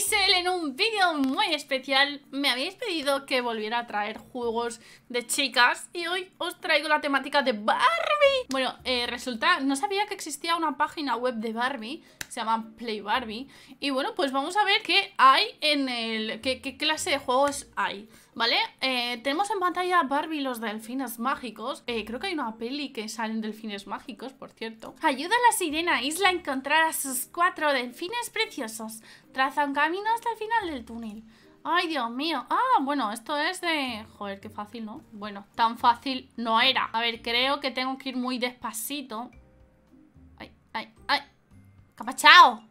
Sel, en un vídeo muy especial. Me habéis pedido que volviera a traer juegos de chicas y hoy os traigo la temática de Barbie. Bueno, eh, resulta, no sabía que existía una página web de Barbie, se llama Play Barbie. Y bueno, pues vamos a ver qué hay en el... qué, clase de juegos hay, ¿vale? Eh, tenemos en pantalla Barbie y los delfines mágicos. Eh, creo que hay una peli que salen delfines mágicos, por cierto. Ayuda a la sirena Isla a encontrar a sus cuatro delfines preciosos. Traza un camino hasta el final del túnel. Ay, Dios mío. Ah, bueno, esto es de... Joder, qué fácil, ¿no? Bueno, tan fácil no era. A ver, creo que tengo que ir muy despacito. Ay, ay, ay. Capachao.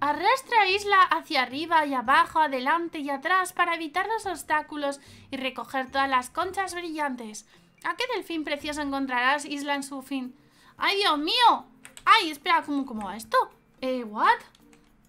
Arrastra isla hacia arriba y abajo, adelante y atrás para evitar los obstáculos y recoger todas las conchas brillantes. ¿A qué delfín precioso encontrarás isla en su fin? ¡Ay, Dios mío! ¡Ay, espera! ¿Cómo, cómo va esto? Eh, ¿what?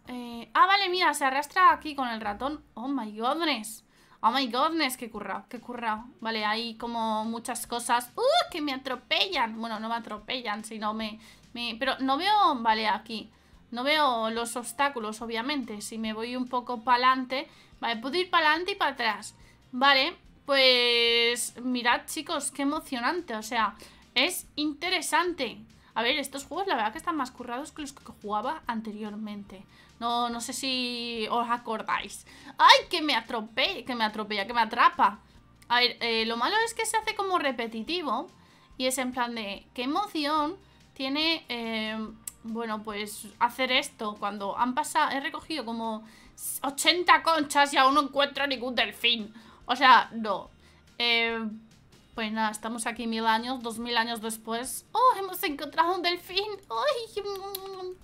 Eh, ah, vale, mira, se arrastra aquí con el ratón. Oh my godness. Oh my godness, qué currao, qué currao. Vale, hay como muchas cosas. ¡Uh! Que me atropellan. Bueno, no me atropellan, sino me, me. Pero no veo. Vale, aquí. No veo los obstáculos, obviamente. Si me voy un poco para adelante. Vale, puedo ir para adelante y para atrás. Vale, pues. Mirad, chicos, qué emocionante. O sea, es interesante. A ver, estos juegos la verdad que están más currados que los que jugaba anteriormente. No, no sé si os acordáis. ¡Ay, que me atropella! Que me atropella, que me atrapa. A ver, eh, lo malo es que se hace como repetitivo. Y es en plan de, ¿qué emoción tiene, em, bueno, pues hacer esto? Cuando han pasado, he recogido como 80 conchas y aún no encuentro ningún delfín. O sea, no. Eh, pues nada, estamos aquí mil años, dos mil años después. ¡Oh, hemos encontrado un delfín! ¡Ay!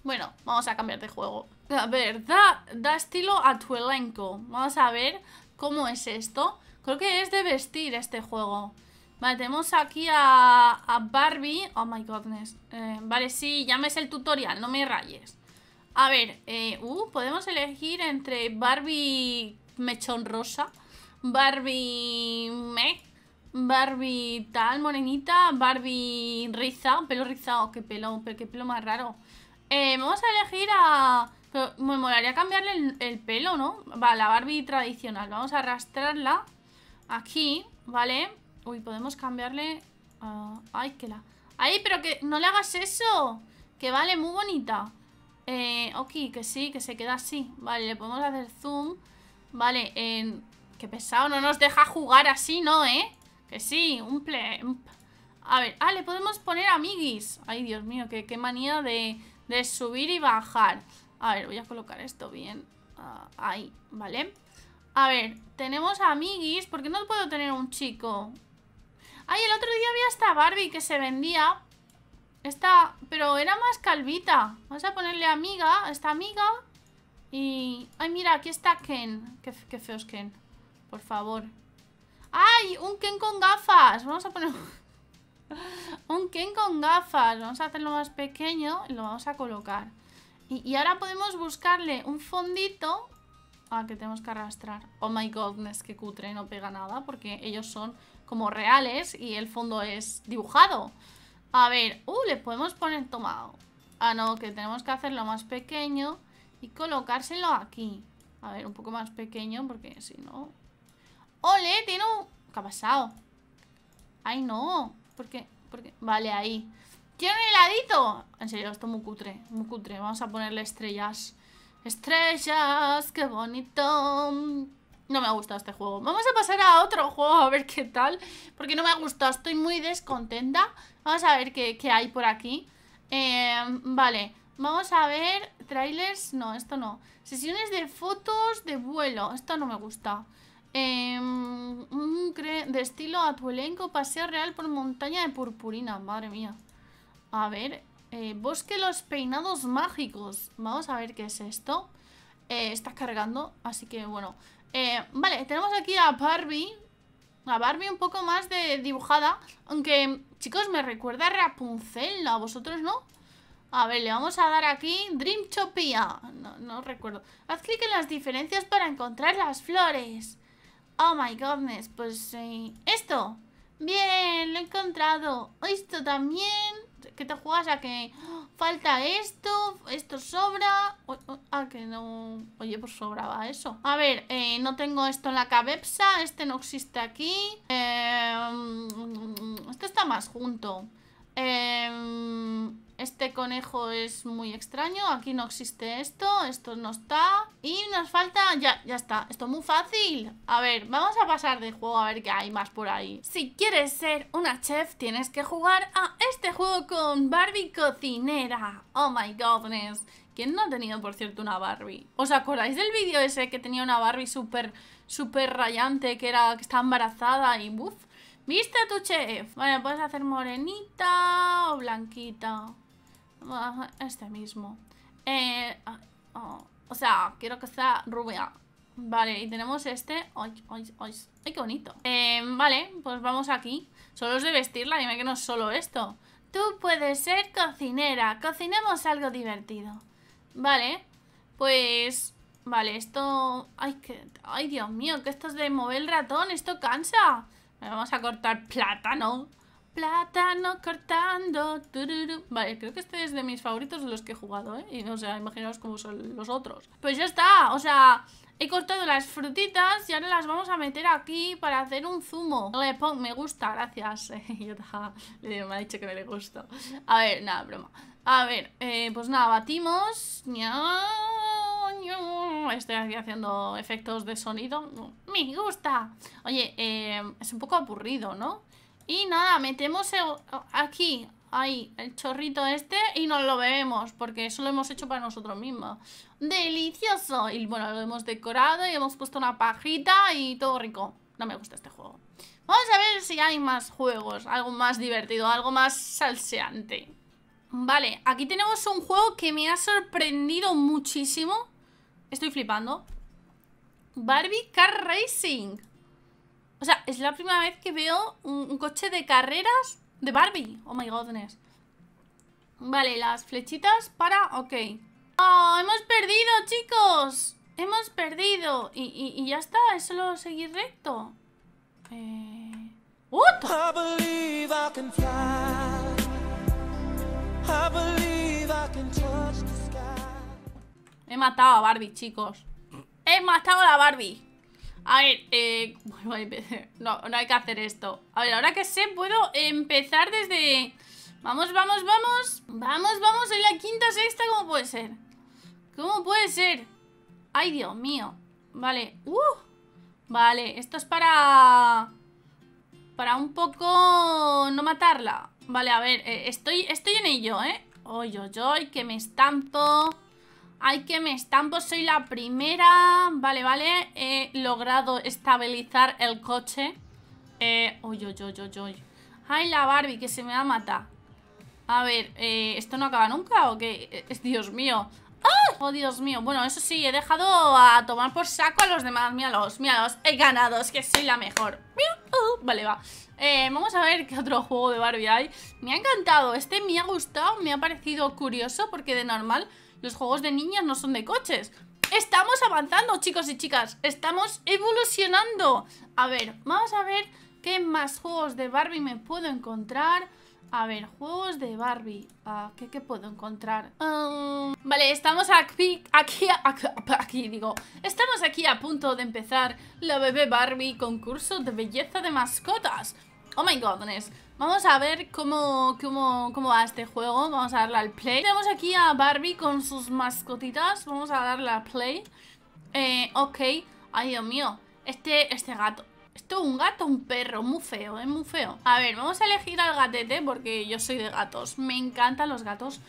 Bueno, vamos a cambiar de juego. A ver, da, estilo a tu elenco. Vamos a ver cómo es esto. Creo que es de vestir este juego. Vale, tenemos aquí a, Barbie. Oh my goodness eh, vale, sí, llames el tutorial, no me rayes. A ver, eh, uh, podemos elegir entre Barbie mechón rosa, Barbie Barbie tal, morenita. Barbie riza, pelo rizado. Qué pelo, qué pelo más raro. Eh, vamos a elegir a... me molaría cambiarle el, pelo, ¿no? Va, la Barbie tradicional. Vamos a arrastrarla aquí, ¿vale? Uy, podemos cambiarle... A, ay, que la... ¡Ay, pero que no le hagas eso! Que vale, muy bonita. Eh, ok, que sí, que se queda así. Vale, le podemos hacer zoom. Vale, en. qué pesado, no nos deja jugar así, ¿no, eh? sí, un ple... A ver, ah, le podemos poner amiguis. Ay, Dios mío, qué, qué manía de, de, subir y bajar. A ver, voy a colocar esto bien. Ah, ahí, ¿vale? A ver, tenemos amiguis. ¿Por qué no puedo tener un chico? Ay, el otro día había esta Barbie que se vendía. Esta, pero era más calvita. Vamos a ponerle amiga, esta amiga. Y... Ay, mira, aquí está Ken. Qué, qué feos Ken. Por favor. ¡Ay! Un Ken con gafas. Vamos a poner un Ken con gafas. Vamos a hacerlo más pequeño y lo vamos a colocar. Y, ahora podemos buscarle un fondito. Ah, que tenemos que arrastrar. Oh my godness, que cutre, no pega nada porque ellos son como reales y el fondo es dibujado. A ver, uh, le podemos poner tomado. Ah, no, que tenemos que hacerlo más pequeño y colocárselo aquí. A ver, un poco más pequeño porque si no, ¡Ole! Tiene un... ¿Qué ha pasado? ¡Ay, no! ¿Por qué? ¿Por qué? Vale, ahí. ¡Tiene un heladito! En serio, esto es muy cutre. Muy cutre. Vamos a ponerle estrellas. Estrellas, qué bonito. No me ha gustado este juego. Vamos a pasar a otro juego a ver qué tal. Porque no me ha gustado, estoy muy descontenta. Vamos a ver qué, hay por aquí. Em, vale, vamos a ver. Trailers, no, esto no. Sesiones de fotos de vuelo. Esto no me gusta. Em, de estilo atuelenco, paseo real por montaña de purpurina, madre mía. A ver, eh, bosque los peinados mágicos. Vamos a ver qué es esto. Eh, está cargando, así que bueno. Eh, vale, tenemos aquí a Barbie. A Barbie un poco más de dibujada. Aunque, chicos, me recuerda a Rapunzel, ¿a vosotros no? A ver, le vamos a dar aquí Dream No, no recuerdo. Haz clic en las diferencias para encontrar las flores. Oh my goodness, pues esto. Bien, lo he encontrado. Esto también. ¿Qué te juegas a que falta esto? Esto sobra. ah, que no. Oye, pues sobraba eso. A ver, eh, no tengo esto en la cabeza. Este no existe aquí. Eh, mm, mm, mm, esto está más junto. Em, este conejo es muy extraño. Aquí no existe esto. Esto no está. Y nos falta... Ya, ya está. Esto es muy fácil. A ver, vamos a pasar de juego a ver qué hay más por ahí. Si quieres ser una chef, tienes que jugar a este juego con Barbie cocinera. Oh my godness. ¿Quién no ha tenido, por cierto, una Barbie? ¿Os acordáis del vídeo ese que tenía una Barbie súper, súper rayante, que era que estaba embarazada y buf? Viste a tu chef. Vale, puedes hacer morenita o blanquita. este mismo. Eh, ah, oh, o sea, quiero que sea rubia. Vale, y tenemos este. ¡Ay, ay, ay! qué bonito! Eh, vale, pues vamos aquí. Solo es de vestirla, dime que no es solo esto. Tú puedes ser cocinera. Cocinemos algo divertido. Vale, pues... Vale, esto... ¡Ay, qué ay Dios mío! Que esto es de mover el ratón. Esto cansa. Vamos a cortar plátano. Plátano cortando. Vale, creo que este es de mis favoritos de los que he jugado, ¿eh? Y no sé, imaginaos cómo son los otros. Pues ya está, o sea, he cortado las frutitas y ahora las vamos a meter aquí para hacer un zumo. me gusta, gracias. me ha dicho que me le gusta. A ver, nada, broma. A ver, eh, pues nada, batimos estoy aquí haciendo efectos de sonido. me gusta. Oye, eh, es un poco aburrido, ¿no? Y nada, metemos aquí, ahí, el chorrito este y nos lo bebemos, porque eso lo hemos hecho para nosotros mismos. ¡Delicioso! Y bueno, lo hemos decorado y hemos puesto una pajita y todo rico. No me gusta este juego. Vamos a ver si hay más juegos, algo más divertido, algo más salseante. Vale, aquí tenemos un juego que me ha sorprendido muchísimo. Estoy flipando. Barbie Car Racing. O sea, es la primera vez que veo un, coche de carreras de Barbie. Oh my godness. Vale, las flechitas para... Ok. ¡Oh, hemos perdido, chicos! Hemos perdido. Y, ya está, es solo seguir recto. Eh... He matado a Barbie, chicos. He matado a la Barbie. A ver, eh, bueno, no, no hay que hacer esto. A ver, ahora que sé, puedo empezar desde... Vamos, vamos, vamos. Vamos, vamos, en la quinta, sexta, ¿cómo puede ser? ¿Cómo puede ser? Ay, Dios mío. Vale, uh. Vale, esto es para... Para un poco no matarla. Vale, a ver, eh, estoy, estoy en ello, ¿eh? Oy, oy, oy, que me estampo. Ay, que me estampo, pues soy la primera. Vale, vale. He logrado estabilizar el coche. Eh, oy, Ay, la Barbie, que se me va a matar. A ver, eh, ¿esto no acaba nunca o qué? Eh, Dios mío. ¡Ah! ¡Oh, Dios mío! Bueno, eso sí, he dejado a tomar por saco a los demás. Míralos, míralos. He ganado, es que soy la mejor. Uh, vale, va. Eh, vamos a ver qué otro juego de Barbie hay. Me ha encantado. Este me ha gustado, me ha parecido curioso porque de normal los juegos de niñas no son de coches. Estamos avanzando, chicos y chicas. Estamos evolucionando. A ver, vamos a ver qué más juegos de Barbie me puedo encontrar. A ver, juegos de Barbie. Ah, ¿qué, puedo encontrar? Um, vale, estamos aquí, aquí, aquí, aquí, digo. Estamos aquí a punto de empezar la bebé Barbie concurso de belleza de mascotas. Oh my es Vamos a ver cómo, cómo, cómo va este juego. Vamos a darle al play. Tenemos aquí a Barbie con sus mascotitas. Vamos a darle al play. Eh, ok. Ay, Dios mío. Este, este gato. Esto es un gato, un perro, muy feo, es eh, muy feo. A ver, vamos a elegir al gatete porque yo soy de gatos. Me encantan los gatos.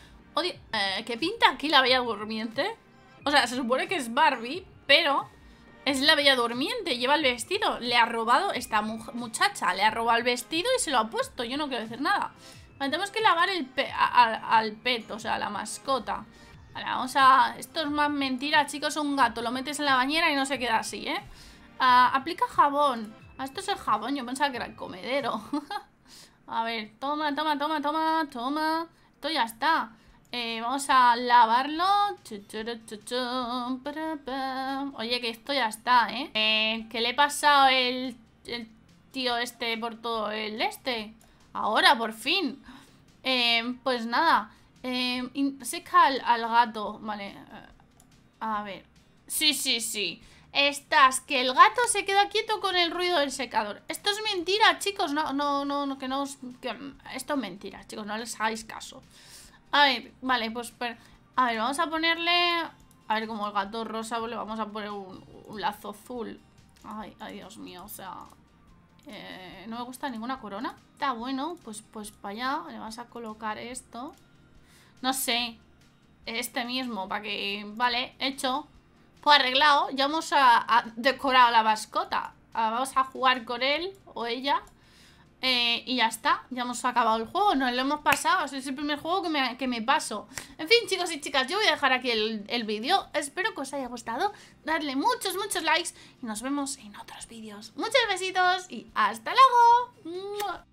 Eh, ¿Qué pinta aquí la bella durmiente? O sea, se supone que es Barbie, pero es la bella durmiente, lleva el vestido. Le ha robado esta muchacha, le ha robado el vestido y se lo ha puesto. Yo no quiero decir nada. tenemos que lavar el al pet, o sea, la mascota. Vale, vamos a... Esto es más mentira, chicos, un gato. Lo metes en la bañera y no se queda así, ¿eh? Ah, aplica jabón. Ah, esto es el jabón, yo pensaba que era el comedero. a ver, toma, toma, toma, toma, toma. Esto ya está. Eh, vamos a lavarlo. Oye, que esto ya está, ¿eh? eh ¿Qué que le he pasado el, tío este por todo el este. Ahora, por fin. Eh, pues nada. seca al, gato. Vale. A ver. Sí, sí, sí. Estás, que el gato se queda quieto con el ruido del secador. Esto es mentira, chicos. No, no, no, que no. esto es mentira, chicos. No les hagáis caso. A ver, vale, pues... A ver, vamos a ponerle... A ver, como el gato rosa, pues le vamos a poner un, lazo azul. Ay, ay, Dios mío, o sea... Eh, no me gusta ninguna corona. Está bueno, pues, pues para allá le vas a colocar esto. No sé. Este mismo, para que... Vale, hecho. Pues arreglado, ya hemos a, ah, a ah, decorado la mascota. Ah, vamos a jugar con él o ella eh, y ya está, ya hemos acabado el juego, no lo hemos pasado, es el primer juego que me, paso. En fin, chicos y chicas, yo voy a dejar aquí el, el vídeo, espero que os haya gustado, darle muchos, muchos likes y nos vemos en otros vídeos. Muchos besitos y hasta luego.